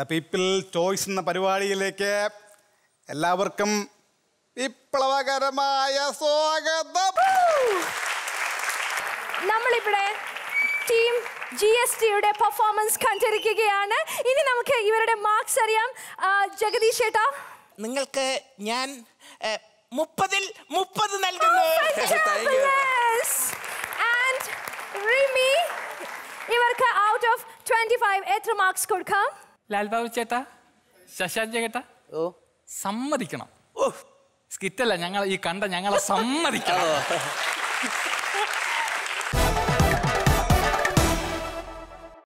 the people choice എന്ന പരിപാടിയിലേക്ക് എല്ലാവർക്കും വിപ്ലവകരമായ സ്വാഗതം നമ്മളിവിടെ ടീം ജി എസ് ടിയുടെ പെർഫോമൻസ് കണ്ടിരിക്കുകയാണ് ഇനി നമുക്ക് ഇവരുടെ മാർക്സ് അറിയാം ജഗദീഷ് ചേട്ടാ നിങ്ങൾക്ക് ഞാൻ മുപ്പതിൽ മുപ്പത് നൽകുന്നു ഇവർക്ക് ഔട്ട് ഓഫ് ട്വന്റി ഫൈവ് എത്ര മാർക്സ് കൊടുക്കാം ലാൽ ബാബു ചേട്ടാ ശശാന്ത് ചേട്ടാ ഓ സമ്മതിക്കണം ഓ സ്കിറ്റല്ല ഞങ്ങൾ ഈ കണ്ട ഞങ്ങളെ സമ്മതിക്കണം